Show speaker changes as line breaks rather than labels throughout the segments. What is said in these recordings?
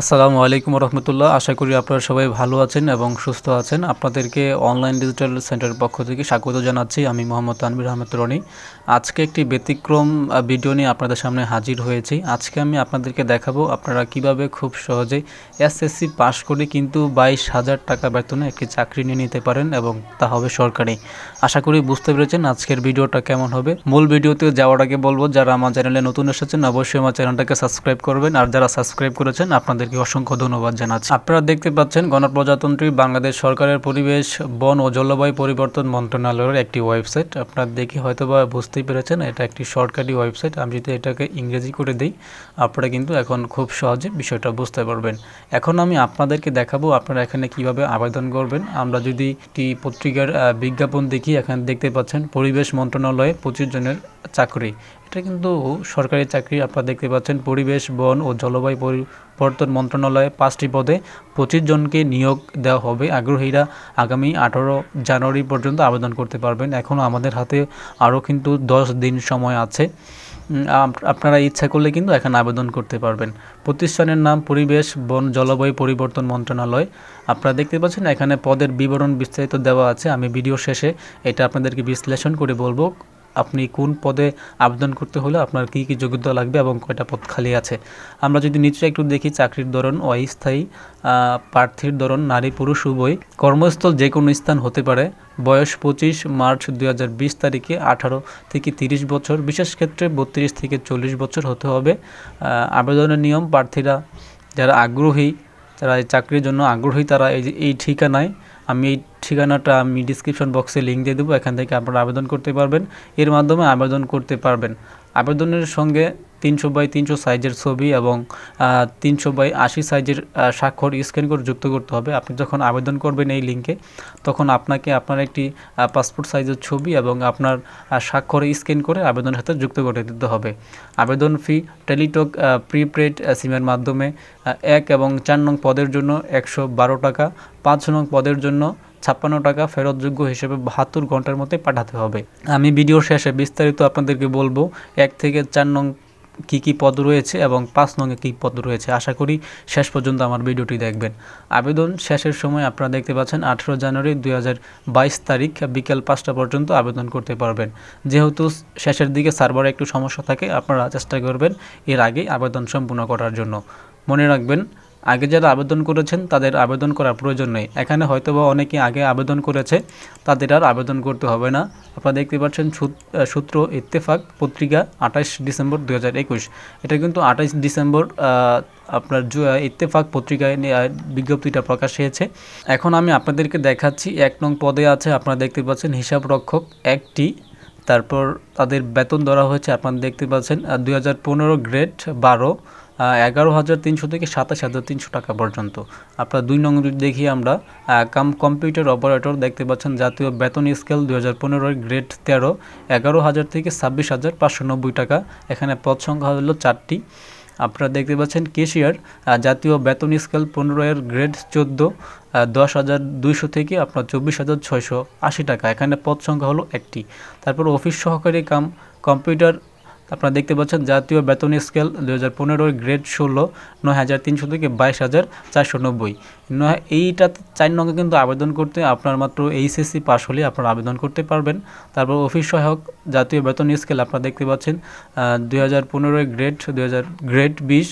আসসালামু আলাইকুম রহমতুল্লাহ আশা করি আপনারা সবাই ভালো আছেন এবং সুস্থ আছেন আপনাদেরকে অনলাইন ডিজিটাল সেন্টারের পক্ষ থেকে স্বাগত জানাচ্ছি আমি মোহাম্মদ তানবির আহমেদ রনি আজকে একটি ব্যতিক্রম ভিডিও নিয়ে আপনাদের সামনে হাজির হয়েছি আজকে আমি আপনাদেরকে দেখাবো আপনারা কিভাবে খুব সহজে এসএসসি পাস করে কিন্তু বাইশ হাজার টাকা বেতনে একটি চাকরি নিয়ে নিতে পারেন এবং তা হবে সরকারি আশা করি বুঝতে পেরেছেন আজকের ভিডিওটা কেমন হবে মূল ভিডিওতে যাওয়ার আগে বলবো যারা আমার চ্যানেলে নতুন এসেছেন অবশ্যই আমার চ্যানেলটাকে সাবস্ক্রাইব করবেন আর যারা সাবস্ক্রাইব করেছেন আপনাদের আপনাদেরকে অসংখ্য ধন্যবাদ জানাচ্ছি আপনারা দেখতে পাচ্ছেন গণপ্রজাতন্ত্রী বাংলাদেশ সরকারের পরিবেশ বন ও জলবায়ু পরিবর্তন মন্ত্রণালয়ের একটি ওয়েবসাইট আপনারা দেখে হয়তোবা বুঝতেই পেরেছেন এটা একটি সরকারি ওয়েবসাইট আমি যদি এটাকে ইংরেজি করে দিই আপনারা কিন্তু এখন খুব সহজে বিষয়টা বুঝতে পারবেন এখন আমি আপনাদেরকে দেখাবো আপনারা এখানে কিভাবে আবেদন করবেন আমরা যদি একটি পত্রিকার বিজ্ঞাপন দেখি এখানে দেখতে পাচ্ছেন পরিবেশ মন্ত্রণালয়ে পঁচিশ জনের চাকরি এটা কিন্তু সরকারি চাকরি আপনারা দেখতে পাচ্ছেন পরিবেশ বন ও জলবায়ু পরিবর্তন মন্ত্রণালয়ে পাঁচটি পদে পঁচিশ জনকে নিয়োগ দেওয়া হবে আগ্রহীরা আগামী আঠারো জানুয়ারি পর্যন্ত আবেদন করতে পারবেন এখন আমাদের হাতে আরও কিন্তু দশ দিন সময় আছে আপনারা ইচ্ছা করলে কিন্তু এখানে আবেদন করতে পারবেন প্রতিষ্ঠানের নাম পরিবেশ বন জলবায়ু পরিবর্তন মন্ত্রণালয় আপনারা দেখতে পাচ্ছেন এখানে পদের বিবরণ বিস্তারিত দেওয়া আছে আমি ভিডিও শেষে এটা আপনাদেরকে বিশ্লেষণ করে বলবো আপনি কোন পদে আবেদন করতে হলে আপনার কী কী যোগ্যতা লাগবে এবং কয়টা পদ খালি আছে আমরা যদি নিচে একটু দেখি চাকরির ধরন অস্থায়ী প্রার্থীর ধরন নারী পুরুষ উভয় কর্মস্থল যে কোনো স্থান হতে পারে বয়স পঁচিশ মার্চ দুই তারিখে আঠারো থেকে ৩০ বছর বিশেষ ক্ষেত্রে বত্রিশ থেকে চল্লিশ বছর হতে হবে আবেদনের নিয়ম প্রার্থীরা যারা আগ্রহী তারা এই চাকরির জন্য আগ্রহী তারা এই এই ঠিকানায় আমি এই ঠিকানাটা আমি ডিসক্রিপশন বক্সে লিঙ্ক দিয়ে দেবো এখান থেকে আপনারা আবেদন করতে পারবেন এর মাধ্যমে আবেদন করতে পারবেন আবেদনের সঙ্গে তিনশো বাই তিনশো সাইজের ছবি এবং তিনশো বাই আশি সাইজের স্বাক্ষর স্ক্যান করে যুক্ত করতে হবে আপনি যখন আবেদন করবেন এই লিঙ্কে তখন আপনাকে আপনার একটি পাসপোর্ট সাইজের ছবি এবং আপনার স্বাক্ষরে স্ক্যান করে আবেদনের সাথে যুক্ত করে দিতে হবে আবেদন ফি টেলিটক প্রিপেড সিমের মাধ্যমে এক এবং চার নং পদের জন্য একশো টাকা পাঁচ নং পদের জন্য ছাপ্পান্ন টাকা ফেরতযোগ্য হিসেবে বাহাত্তর ঘন্টার মধ্যে পাঠাতে হবে আমি ভিডিও শেষে বিস্তারিত আপনাদেরকে বলবো এক থেকে চার নং কি কি পদ রয়েছে এবং পাঁচ নংয়ে কী পদ রয়েছে আশা করি শেষ পর্যন্ত আমার ভিডিওটি দেখবেন আবেদন শেষের সময় আপনারা দেখতে পাচ্ছেন আঠেরো জানুয়ারি দুই তারিখ বিকেল পাঁচটা পর্যন্ত আবেদন করতে পারবেন যেহেতু শেষের দিকে সার্ভারে একটু সমস্যা থাকে আপনারা চেষ্টা করবেন এর আগে আবেদন সম্পূর্ণ করার জন্য মনে রাখবেন আগে যারা আবেদন করেছেন তাদের আবেদন করার প্রয়োজন নেই এখানে হয়তোবা অনেকে আগে আবেদন করেছে তাদের আর আবেদন করতে হবে না আপনারা দেখতে পাচ্ছেন সূত্র ইত্তেফাক পত্রিকা আঠাশ ডিসেম্বর দু এটা কিন্তু আঠাশ ডিসেম্বর আপনার ইত্তেফাক পত্রিকায় বিজ্ঞপ্তিটা প্রকাশ হয়েছে এখন আমি আপনাদেরকে দেখাচ্ছি এক নং পদে আছে আপনারা দেখতে পাচ্ছেন হিসাব রক্ষক একটি তারপর তাদের বেতন ধরা হয়েছে আপনারা দেখতে পাচ্ছেন দুই গ্রেড বারো এগারো হাজার তিনশো থেকে সাতাশ হাজার তিনশো টাকা পর্যন্ত আপনার দুই নং দেখি আমরা কাম কম্পিউটার অপারেটর দেখতে পাচ্ছেন জাতীয় বেতন স্কেল দু হাজার পনেরোর গ্রেড তেরো এগারো হাজার থেকে ছাব্বিশ হাজার পাঁচশো নব্বই টাকা এখানে পদ সংখ্যা হলো চারটি আপনারা দেখতে পাচ্ছেন কেশিয়ার জাতীয় বেতন স্কেল পনেরো এর গ্রেড চোদ্দ দশ হাজার দুইশো থেকে আপনার চব্বিশ হাজার ছয়শো আশি টাকা এখানে পদ সংখ্যা হলো একটি তারপর অফিস সহকারী কাম কম্পিউটার আপনারা দেখতে পাচ্ছেন জাতীয় বেতন স্কেল দু হাজার গ্রেড ষোলো নয় হাজার তিনশো থেকে বাইশ হাজার চারশো নব্বই এইটা চার নঙ্গে কিন্তু আবেদন করতে আপনার মাত্র এইচএসসি পাশ হলে আপনারা আবেদন করতে পারবেন তারপর অফিস সহায়ক জাতীয় বেতন স্কেল আপনারা দেখতে পাচ্ছেন দু হাজার গ্রেড দু হাজার গ্রেড বিশ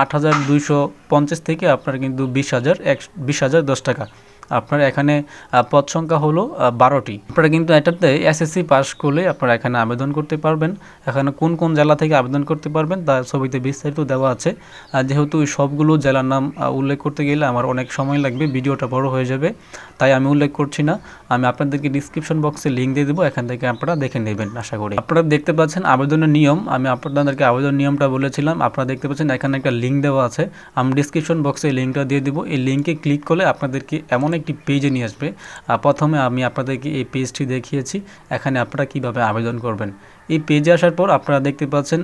আট হাজার দুইশো পঞ্চাশ থেকে আপনার কিন্তু বিশ হাজার এক বিশ হাজার দশ টাকা আপনার এখানে পদ সংখ্যা হলো বারোটি আপনারা কিন্তু এটাতে এসএসসি পাস করলে আপনারা এখানে আবেদন করতে পারবেন এখানে কোন কোন জেলা থেকে আবেদন করতে পারবেন তার ছবিতে বিস্তারিত দেওয়া আছে যেহেতু সবগুলো জেলার নাম উল্লেখ করতে গেলে আমার অনেক সময় লাগবে ভিডিওটা বড় হয়ে যাবে তাই আমি উল্লেখ করছি না আমি আপনাদেরকে ডিসক্রিপশন বক্সে লিঙ্ক দিয়ে দেবো এখান থেকে আপনারা দেখে নেবেন আশা করি আপনারা দেখতে পাচ্ছেন আবেদনের নিয়ম আমি আপনাদেরকে আবেদন নিয়মটা বলেছিলাম আপনারা দেখতে পাচ্ছেন এখানে একটা লিঙ্ক দেওয়া আছে আমি ডিসক্রিপশন বক্সে লিঙ্কটা দিয়ে দেবো এই লিঙ্কে ক্লিক করলে আপনাদেরকে এমন একটি পেজে নিয়ে আসবে প্রথমে আমি আপনাদেরকে এই পেজটি দেখিয়েছি এখানে আপনারা কিভাবে আবেদন করবেন এই পেজে আসার পর আপনারা দেখতে পাচ্ছেন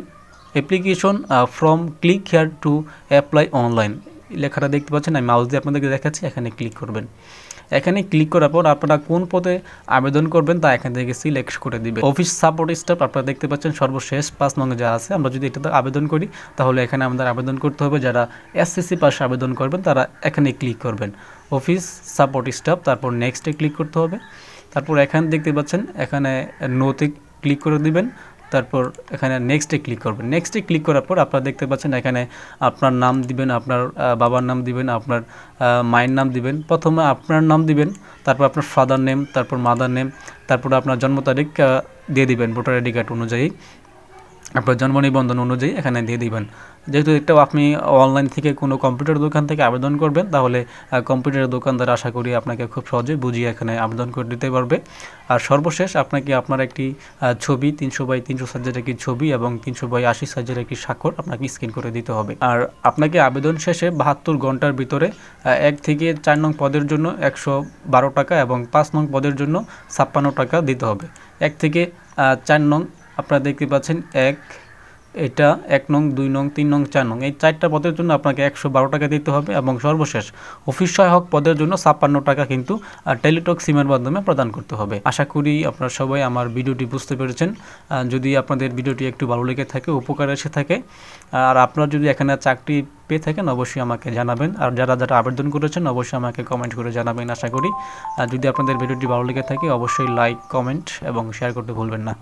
application form click here to apply online লেখাটা দেখতে পাচ্ছেন আমি মাউস দিয়ে আপনাদেরকে দেখাচ্ছি এখানে ক্লিক করবেন এখানে ক্লিক করার পর আপনারা কোন পদে আবেদন করবেন তা এখান থেকে সিলেক্ট করে দিবে অফিস সাপোর্ট স্টাফ আপনারা দেখতে পাচ্ছেন সর্বশেষ পাঁচ নং যা আছে আমরা যদি এটাতে আবেদন করি তাহলে এখানে আমাদের আবেদন করতে হবে যারা এসসিসি পাশে আবেদন করবেন তারা এখানে ক্লিক করবেন অফিস সাপোর্ট স্টাফ তারপর নেক্সটে ক্লিক করতে হবে তারপর এখানে দেখতে পাচ্ছেন এখানে নোতে ক্লিক করে দিবেন তারপর এখানে নেক্সটে ক্লিক করবেন নেক্সটে ক্লিক করার পর আপনারা দেখতে পাচ্ছেন এখানে আপনার নাম দিবেন আপনার বাবার নাম দিবেন আপনার মায়ের নাম দিবেন প্রথমে আপনার নাম দিবেন তারপর আপনার ফাদার নেম তারপর মাদার নেম তারপর আপনার জন্ম তারিখ দিয়ে দিবেন ভোটার আইডি কার্ড অনুযায়ী আপনার জন্ম নিবন্ধন অনুযায়ী এখানে দিয়ে দিবেন যেহেতু এটাও আপনি অনলাইন থেকে কোনো কম্পিউটার দোকান থেকে আবেদন করবেন তাহলে কম্পিউটারের দোকানদার আশা করি আপনাকে খুব সহজে বুঝিয়ে এখানে আবেদন করে দিতে পারবে আর সর্বশেষ আপনাকে আপনার একটি ছবি তিনশো বাই তিনশো সাইজের একটি ছবি এবং তিনশো বাই আশি সাইজের একটি স্বাক্ষর আপনাকে স্ক্যান করে দিতে হবে আর আপনাকে আবেদন শেষে বাহাত্তর ঘন্টার ভিতরে এক থেকে চার নং পদের জন্য একশো বারো টাকা এবং পাঁচ নং পদের জন্য ছাপ্পান্ন টাকা দিতে হবে এক থেকে চার নং আপনারা দেখতে পাচ্ছেন এক এটা এক নং দুই নং তিন নং চার নং এই চারটা পদের জন্য আপনাকে একশো টাকা দিতে হবে এবং সর্বশেষ অফিস সহায়ক পদের জন্য ছাপ্পান্ন টাকা কিন্তু টেলিটক সিমের মাধ্যমে প্রদান করতে হবে আশা করি আপনারা সবাই আমার ভিডিওটি বুঝতে পেরেছেন যদি আপনাদের ভিডিওটি একটু ভালো লেগে থাকে উপকার এসে থাকে আর আপনারা যদি এখানে চাকরি পেয়ে থাকেন অবশ্যই আমাকে জানাবেন আর যারা যারা আবেদন করেছেন অবশ্যই আমাকে কমেন্ট করে জানাবেন আশা করি আর যদি আপনাদের ভিডিওটি ভালো লেগে থাকে অবশ্যই লাইক কমেন্ট এবং শেয়ার করতে ভুলবেন না